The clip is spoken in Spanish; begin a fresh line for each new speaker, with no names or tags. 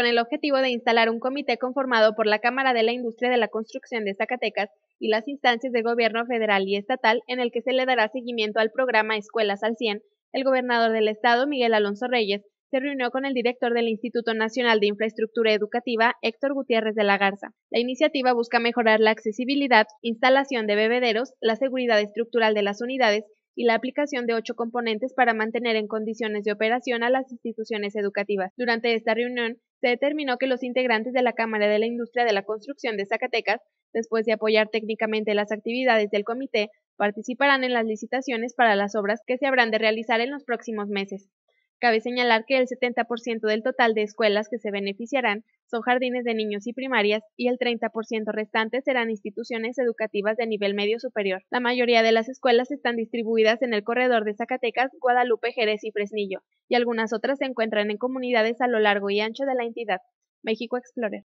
con el objetivo de instalar un comité conformado por la Cámara de la Industria de la Construcción de Zacatecas y las instancias de gobierno federal y estatal en el que se le dará seguimiento al programa Escuelas al 100, el gobernador del estado, Miguel Alonso Reyes, se reunió con el director del Instituto Nacional de Infraestructura Educativa, Héctor Gutiérrez de la Garza. La iniciativa busca mejorar la accesibilidad, instalación de bebederos, la seguridad estructural de las unidades y la aplicación de ocho componentes para mantener en condiciones de operación a las instituciones educativas. Durante esta reunión se determinó que los integrantes de la Cámara de la Industria de la Construcción de Zacatecas, después de apoyar técnicamente las actividades del comité, participarán en las licitaciones para las obras que se habrán de realizar en los próximos meses. Cabe señalar que el 70% del total de escuelas que se beneficiarán son jardines de niños y primarias y el 30% restante serán instituciones educativas de nivel medio superior. La mayoría de las escuelas están distribuidas en el corredor de Zacatecas, Guadalupe, Jerez y Fresnillo, y algunas otras se encuentran en comunidades a lo largo y ancho de la entidad. México Explorer.